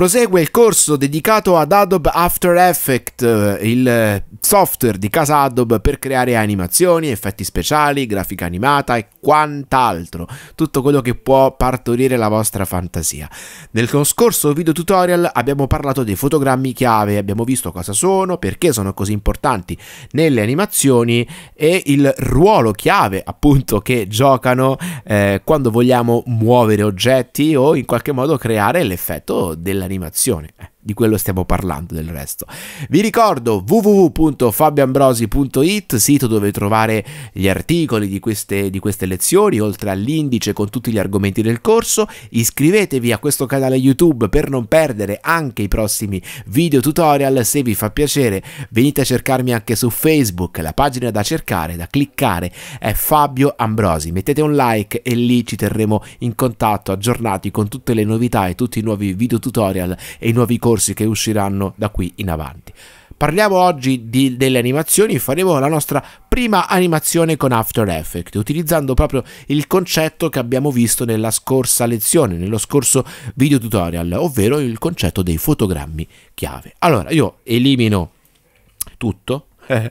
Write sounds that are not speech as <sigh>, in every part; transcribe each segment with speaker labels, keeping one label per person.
Speaker 1: prosegue il corso dedicato ad Adobe After Effects, eh, il software di casa Adobe per creare animazioni, effetti speciali, grafica animata e quant'altro, tutto quello che può partorire la vostra fantasia. Nel scorso video tutorial abbiamo parlato dei fotogrammi chiave, abbiamo visto cosa sono, perché sono così importanti nelle animazioni e il ruolo chiave appunto che giocano eh, quando vogliamo muovere oggetti o in qualche modo creare l'effetto dell'animazione animazione. Eh, di quello stiamo parlando del resto. Vi ricordo www.fabioambrosi.it, sito dove trovare gli articoli di queste, di queste lezioni, oltre all'indice con tutti gli argomenti del corso. Iscrivetevi a questo canale YouTube per non perdere anche i prossimi video tutorial. Se vi fa piacere, venite a cercarmi anche su Facebook. La pagina da cercare, da cliccare è Fabio Ambrosi. Mettete un like e lì ci terremo in contatto, aggiornati con tutte le novità e tutti i nuovi video tutorial e i nuovi corsi corsi che usciranno da qui in avanti. Parliamo oggi di, delle animazioni, faremo la nostra prima animazione con After Effects, utilizzando proprio il concetto che abbiamo visto nella scorsa lezione, nello scorso video tutorial, ovvero il concetto dei fotogrammi chiave. Allora, io elimino tutto, <laughs>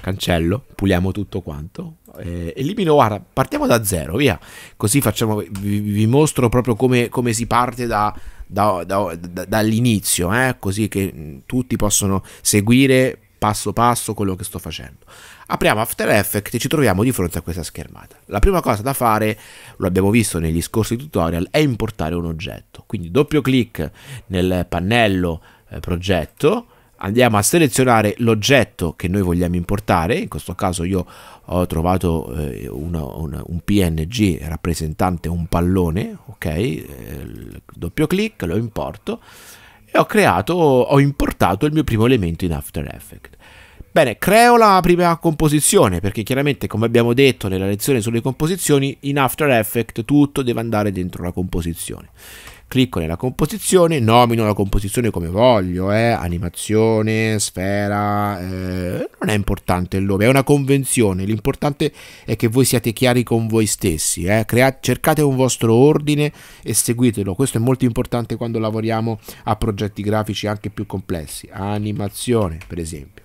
Speaker 1: cancello, puliamo tutto quanto, eh, elimino, guarda, partiamo da zero, via, così facciamo, vi, vi mostro proprio come, come si parte da da, da, da, dall'inizio, eh, così che mm, tutti possono seguire passo passo quello che sto facendo. Apriamo After Effects e ci troviamo di fronte a questa schermata. La prima cosa da fare, lo abbiamo visto negli scorsi tutorial, è importare un oggetto. Quindi doppio clic nel pannello eh, progetto, andiamo a selezionare l'oggetto che noi vogliamo importare, in questo caso io ho trovato eh, una, una, un PNG rappresentante un pallone, ok, eh, doppio clic, lo importo e ho creato, ho importato il mio primo elemento in After Effects. Bene, creo la prima composizione perché chiaramente come abbiamo detto nella lezione sulle composizioni in After Effects tutto deve andare dentro la composizione clicco nella composizione, nomino la composizione come voglio, eh, animazione, sfera, eh, non è importante il nome, è una convenzione, l'importante è che voi siate chiari con voi stessi, eh, create, cercate un vostro ordine e seguitelo, questo è molto importante quando lavoriamo a progetti grafici anche più complessi, animazione per esempio.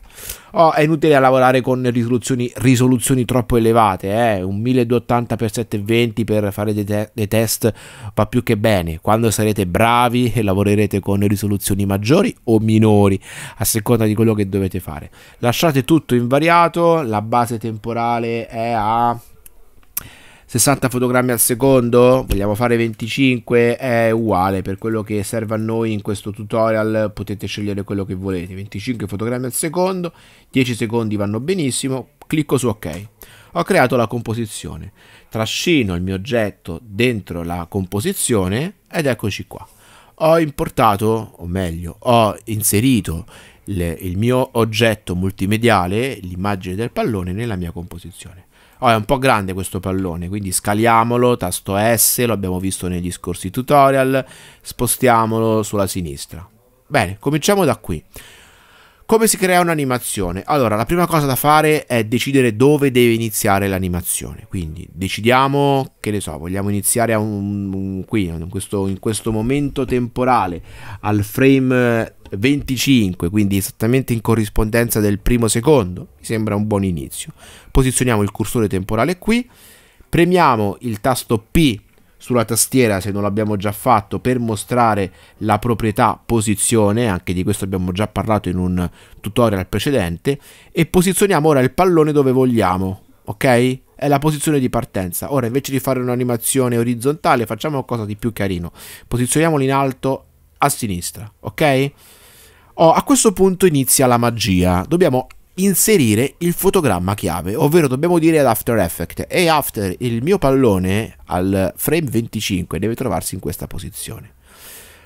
Speaker 1: Oh, è inutile lavorare con risoluzioni, risoluzioni troppo elevate, eh? un 1280x720 per fare dei, te dei, test va più che bene. Quando sarete bravi e lavorerete con risoluzioni maggiori o minori, a seconda di quello che dovete fare. Lasciate tutto invariato, la base temporale è a 60 fotogrammi al secondo, vogliamo fare 25, è uguale per quello che serve a noi in questo tutorial, potete scegliere quello che volete, 25 fotogrammi al secondo, 10 secondi vanno benissimo, clicco su ok. Ho creato la composizione, trascino il mio oggetto dentro la composizione ed eccoci qua. Ho importato, o meglio, ho inserito il mio oggetto multimediale, l'immagine del pallone, nella mia composizione. Oh, è un po' grande questo pallone, quindi scaliamolo, tasto S, lo abbiamo visto negli scorsi tutorial, spostiamolo sulla sinistra. Bene, cominciamo da qui. Come si crea un'animazione? Allora, la prima cosa da fare è decidere dove deve iniziare l'animazione. Quindi decidiamo, che ne so, vogliamo iniziare un, un, qui, in questo, in questo momento temporale, al frame 25, eh, quindi esattamente in corrispondenza del primo secondo. Mi sembra un buon inizio. Posizioniamo il cursore temporale qui, premiamo il tasto P sulla tastiera se non l'abbiamo già fatto per mostrare la proprietà posizione, anche di questo abbiamo già parlato in un tutorial precedente, e posizioniamo ora il pallone dove vogliamo, ok? È la posizione di partenza. Ora invece di fare un'animazione orizzontale facciamo qualcosa di più carino, posizioniamolo in alto a sinistra, ok? Oh, a questo punto inizia la magia, dobbiamo inserire il fotogramma chiave, ovvero dobbiamo dire ad After Effects e After il mio pallone al frame 25 deve trovarsi in questa posizione.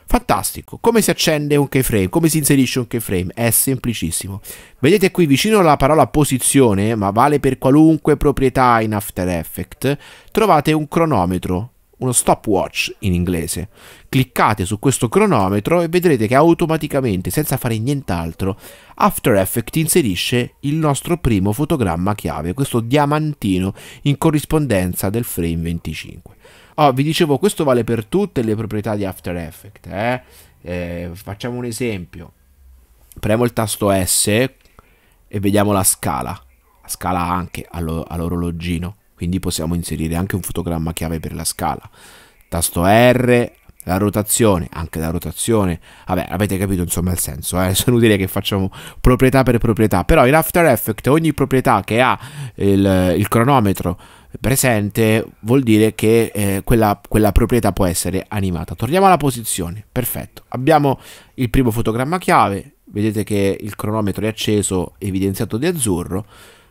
Speaker 1: Fantastico, come si accende un keyframe, come si inserisce un keyframe, è semplicissimo. Vedete qui vicino alla parola posizione, ma vale per qualunque proprietà in After Effects, trovate un cronometro uno stopwatch in inglese. Cliccate su questo cronometro e vedrete che automaticamente, senza fare nient'altro, After Effects inserisce il nostro primo fotogramma chiave, questo diamantino in corrispondenza del frame 25. Oh, vi dicevo, questo vale per tutte le proprietà di After Effects. Eh? Eh, facciamo un esempio. Premo il tasto S e vediamo la scala. La scala anche all'orologino quindi possiamo inserire anche un fotogramma chiave per la scala. Tasto R, la rotazione, anche la rotazione, vabbè avete capito insomma il senso, eh? <laughs> sono utile che facciamo proprietà per proprietà, però in After Effects ogni proprietà che ha il, il cronometro presente vuol dire che eh, quella, quella, proprietà può essere animata. Torniamo alla posizione, perfetto, abbiamo il primo fotogramma chiave, vedete che il cronometro è acceso, evidenziato di azzurro,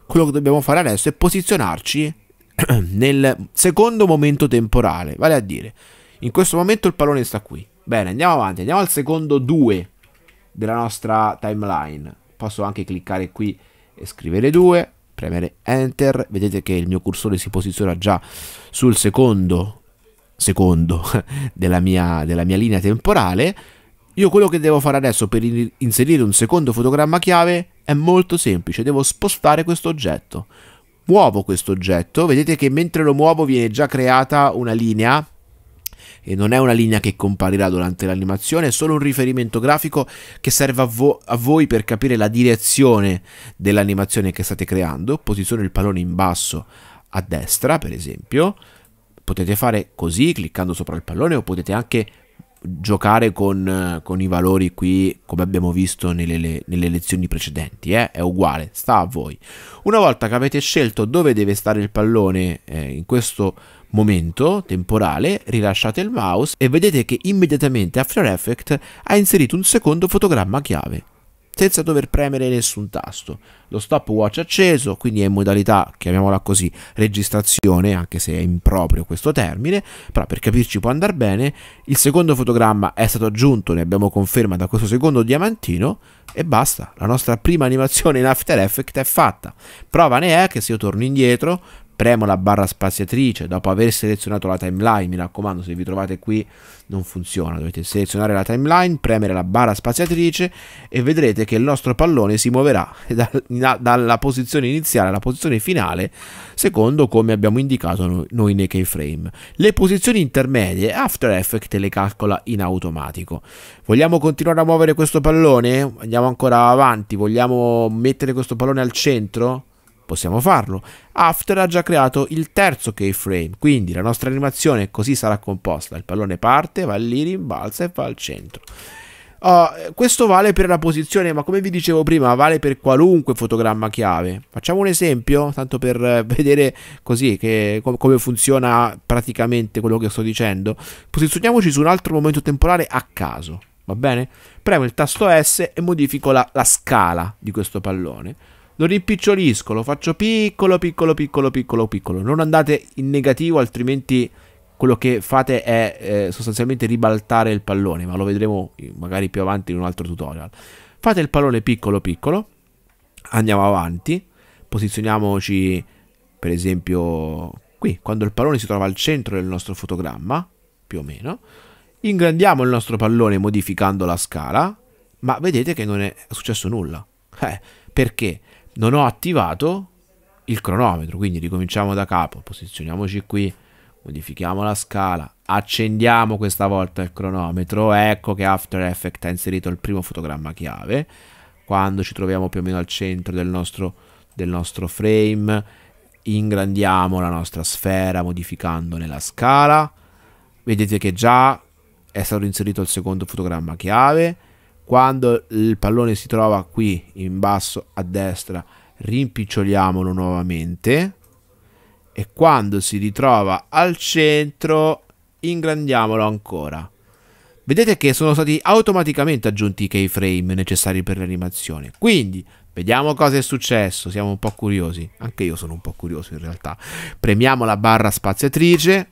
Speaker 1: quello che dobbiamo fare adesso è posizionarci <clears throat> nel secondo momento temporale, vale a dire, in questo momento il pallone sta qui. Bene, andiamo avanti, andiamo al secondo 2 della nostra timeline. Posso anche cliccare qui e scrivere 2, premere Enter, vedete che il mio cursore si posiziona già sul secondo, secondo <laughs> della, mia, della mia linea temporale. Io quello che devo fare adesso per inserire un secondo fotogramma chiave è molto semplice, devo spostare questo oggetto muovo questo oggetto, vedete che mentre lo muovo viene già creata una linea e non è una linea che comparirà durante l'animazione, è solo un riferimento grafico che serve a, vo a voi per capire la direzione dell'animazione che state creando. Posiziono il pallone in basso a destra, per esempio. Potete fare così cliccando sopra il pallone o potete anche giocare con, con, i valori qui, come abbiamo visto nelle, nelle lezioni precedenti, eh? è uguale, sta a voi. Una volta che avete scelto dove deve stare il pallone eh, in questo momento temporale, rilasciate il mouse e vedete che immediatamente After Effects ha inserito un secondo fotogramma chiave senza dover premere nessun tasto. Lo stopwatch acceso, quindi è in modalità, chiamiamola così, registrazione, anche se è improprio questo termine, però per capirci può andare bene. Il secondo fotogramma è stato aggiunto, ne abbiamo conferma da questo secondo diamantino e basta. La nostra prima animazione in After Effects è fatta. Prova ne è che se io torno indietro, premo la barra spaziatrice dopo aver selezionato la timeline, mi raccomando se vi trovate qui non funziona, dovete selezionare la timeline, premere la barra spaziatrice e vedrete che il nostro pallone si muoverà da, <laughs> da, dalla posizione iniziale alla posizione finale secondo come abbiamo indicato noi, nei keyframe. Le posizioni intermedie After Effect le calcola in automatico. Vogliamo continuare a muovere questo pallone? Andiamo ancora avanti, vogliamo mettere questo pallone al centro? possiamo farlo. After ha già creato il terzo keyframe, quindi la nostra animazione così sarà composta. Il pallone parte, va lì, rimbalza e va al centro. Uh, questo vale per la posizione, ma come vi dicevo prima, vale per qualunque fotogramma chiave. Facciamo un esempio, tanto per eh, <laughs> vedere così che, com come funziona praticamente quello che sto dicendo. Posizioniamoci su un altro momento temporale a caso, va bene? Premo il tasto S e modifico la, la scala di questo pallone lo rimpicciolisco, lo faccio piccolo, piccolo, piccolo, piccolo, piccolo. Non andate in negativo, altrimenti quello che fate è eh, sostanzialmente ribaltare il pallone, ma lo vedremo magari più avanti in un altro tutorial. Fate il pallone piccolo, piccolo. Andiamo avanti. Posizioniamoci, per esempio, qui, quando il pallone si trova al centro del nostro fotogramma, più o meno. Ingrandiamo il nostro pallone modificando la scala, ma vedete che non è successo nulla. Eh, perché? non ho attivato il cronometro, quindi ricominciamo da capo, posizioniamoci qui, modifichiamo la scala, accendiamo questa volta il cronometro, ecco che After Effects ha inserito il primo fotogramma chiave, quando ci troviamo più o meno al centro del nostro, del nostro frame, ingrandiamo la nostra sfera modificandone la scala, vedete che già è stato inserito il secondo fotogramma chiave, quando il pallone si trova qui in basso a destra, rimpiccioliamolo nuovamente e quando si ritrova al centro, ingrandiamolo ancora. Vedete che sono stati automaticamente aggiunti i keyframe necessari per l'animazione. Quindi, vediamo cosa è successo, siamo un po' curiosi. Anche io sono un po' curioso in realtà. Premiamo la barra spaziatrice,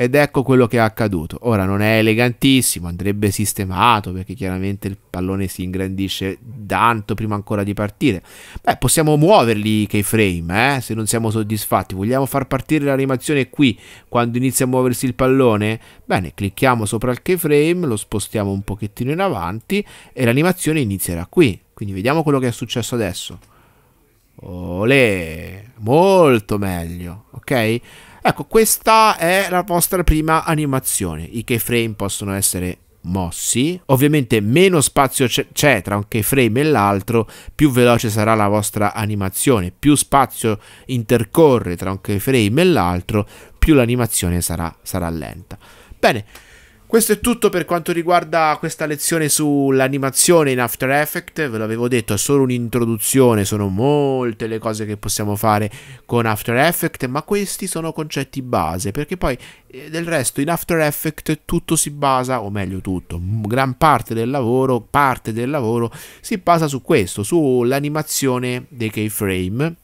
Speaker 1: ed ecco quello che è accaduto. Ora non è elegantissimo, andrebbe sistemato perché chiaramente il pallone si ingrandisce tanto prima ancora di partire. Beh, possiamo muoverli i keyframe, eh, se non siamo soddisfatti. Vogliamo far partire l'animazione qui, quando inizia a muoversi il pallone? Bene, clicchiamo sopra il keyframe, lo spostiamo un pochettino in avanti e l'animazione inizierà qui. Quindi vediamo quello che è successo adesso. Olè, molto meglio, ok? Ecco, questa è la vostra prima animazione. I keyframe possono essere mossi. Ovviamente meno spazio c'è tra un keyframe e l'altro, più veloce sarà la vostra animazione, più spazio intercorre tra un keyframe e l'altro, più l'animazione sarà, sarà lenta. Bene, questo è tutto per quanto riguarda questa lezione sull'animazione in After Effects, ve l'avevo detto, è solo un'introduzione, sono molte le cose che possiamo fare con After Effects, ma questi sono concetti base, perché poi eh, del resto in After Effects tutto si basa, o meglio tutto, gran parte del lavoro, parte del lavoro si basa su questo, sull'animazione dei keyframe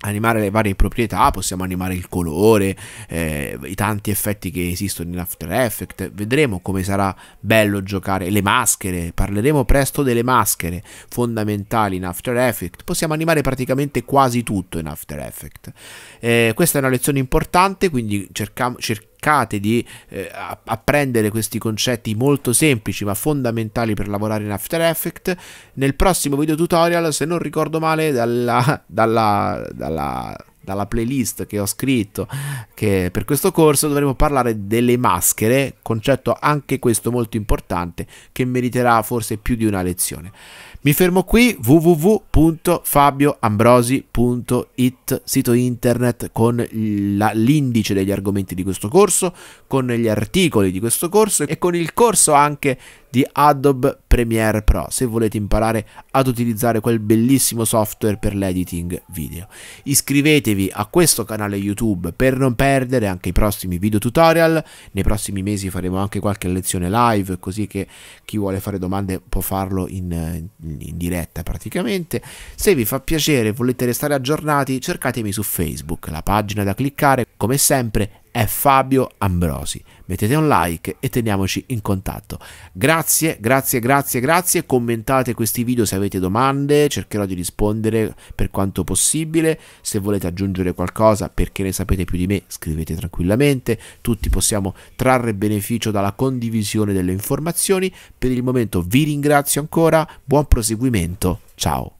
Speaker 1: animare le varie proprietà, possiamo animare il colore, eh, i tanti effetti che esistono in After Effects, vedremo come sarà bello giocare, le maschere, parleremo presto delle maschere fondamentali in After Effects, possiamo animare praticamente quasi tutto in After Effects. Eh, questa è una lezione importante, quindi cerchiamo, cerchiamo cercate di eh, apprendere questi concetti molto semplici ma fondamentali per lavorare in After Effects. Nel prossimo video tutorial, se non ricordo male, dalla, dalla, dalla dalla playlist che ho scritto che per questo corso dovremo parlare delle maschere, concetto anche questo molto importante che meriterà forse più di una lezione. Mi fermo qui www.fabioambrosi.it, sito internet con l'indice degli argomenti di questo corso, con gli articoli di questo corso e con il corso anche di Adobe Premiere Pro se volete imparare ad utilizzare quel bellissimo software per l'editing video. Iscrivetevi a questo canale YouTube per non perdere anche i prossimi video tutorial, nei prossimi mesi faremo anche qualche lezione live così che chi vuole fare domande può farlo in, in diretta praticamente. Se vi fa piacere e volete restare aggiornati cercatemi su Facebook, la pagina da cliccare come sempre è Fabio Ambrosi. Mettete un like e teniamoci in contatto. Grazie, grazie, grazie, grazie. Commentate questi video se avete domande, cercherò di rispondere per quanto possibile. Se volete aggiungere qualcosa perché ne sapete più di me, scrivete tranquillamente. Tutti possiamo trarre beneficio dalla condivisione delle informazioni. Per il momento vi ringrazio ancora, buon proseguimento, ciao.